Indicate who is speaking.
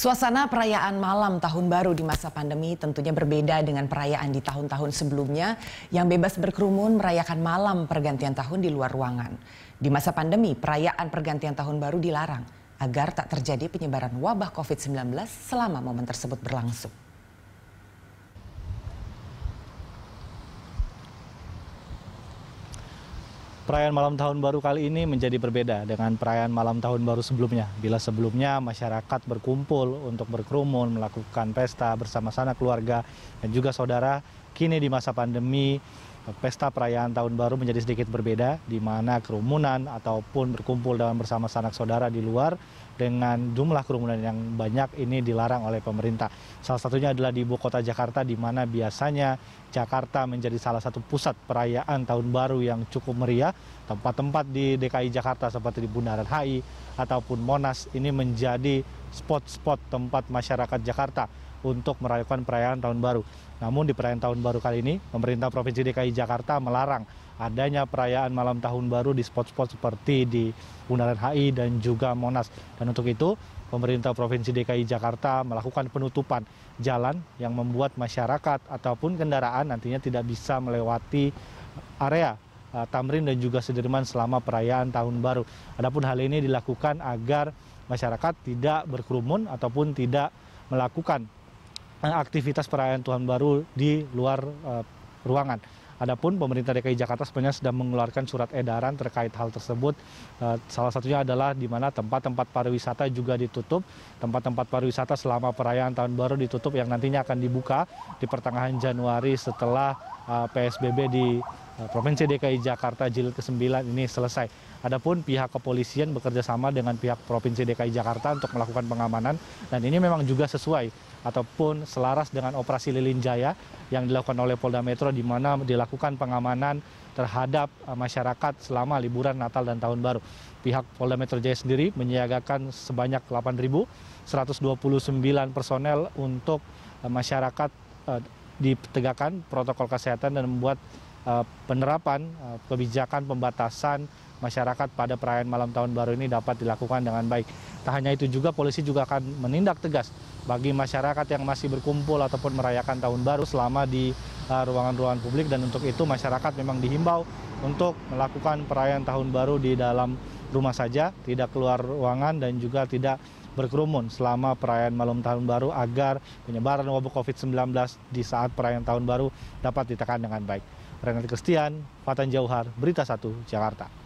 Speaker 1: Suasana perayaan malam tahun baru di masa pandemi tentunya berbeda dengan perayaan di tahun-tahun sebelumnya yang bebas berkerumun merayakan malam pergantian tahun di luar ruangan. Di masa pandemi, perayaan pergantian tahun baru dilarang agar tak terjadi penyebaran wabah COVID-19 selama momen tersebut berlangsung.
Speaker 2: perayaan malam tahun baru kali ini menjadi berbeda dengan perayaan malam tahun baru sebelumnya. Bila sebelumnya masyarakat berkumpul untuk berkerumun, melakukan pesta bersama sana keluarga dan juga saudara, kini di masa pandemi pesta perayaan tahun baru menjadi sedikit berbeda di mana kerumunan ataupun berkumpul dengan bersama sanak saudara di luar dengan jumlah kerumunan yang banyak ini dilarang oleh pemerintah. Salah satunya adalah di ibu kota Jakarta di mana biasanya Jakarta menjadi salah satu pusat perayaan tahun baru yang cukup meriah. Tempat-tempat di DKI Jakarta seperti di Bundaran HI ataupun Monas ini menjadi spot-spot tempat masyarakat Jakarta untuk merayakan perayaan tahun baru. Namun di perayaan tahun baru kali ini, pemerintah Provinsi DKI Jakarta melarang adanya perayaan malam tahun baru di spot-spot seperti di Bundaran HI dan juga Monas. Dan untuk itu, pemerintah Provinsi DKI Jakarta melakukan penutupan jalan yang membuat masyarakat ataupun kendaraan nantinya tidak bisa melewati area eh, Tamrin dan juga Sudirman selama perayaan tahun baru. Adapun hal ini dilakukan agar masyarakat tidak berkerumun ataupun tidak melakukan eh, aktivitas perayaan Tahun Baru di luar uh, ruangan. Adapun pemerintah DKI Jakarta sebenarnya sedang mengeluarkan surat edaran terkait hal tersebut. Eh, salah satunya adalah di mana tempat-tempat pariwisata juga ditutup. Tempat-tempat pariwisata selama perayaan tahun baru ditutup yang nantinya akan dibuka di pertengahan Januari setelah eh, PSBB di Eh, Provinsi DKI Jakarta jilid ke-9 ini selesai. Adapun pihak kepolisian bekerja sama dengan pihak Provinsi DKI Jakarta untuk melakukan pengamanan dan ini memang juga sesuai ataupun selaras dengan operasi Lilin Jaya yang dilakukan oleh Polda Metro di mana dilakukan pengamanan terhadap eh, masyarakat selama liburan Natal dan Tahun Baru. Pihak Polda Metro Jaya sendiri menyiagakan sebanyak 8.129 personel untuk eh, masyarakat ditegakkan protokol kesehatan dan membuat Eh, penerapan eh, kebijakan pembatasan masyarakat pada perayaan malam tahun baru ini dapat dilakukan dengan baik. Tak hanya itu juga polisi juga akan menindak tegas bagi masyarakat yang masih berkumpul ataupun merayakan tahun baru selama di eh, ruangan-ruangan uh, publik dan untuk itu masyarakat memang dihimbau untuk melakukan perayaan tahun baru di dalam rumah saja, tidak keluar ruangan dan juga tidak berkerumun selama perayaan malam tahun baru agar penyebaran wabah COVID-19 di saat perayaan tahun baru dapat ditekan dengan baik. Renat Kristian, Fatan Jauhar, Berita 1, Jakarta.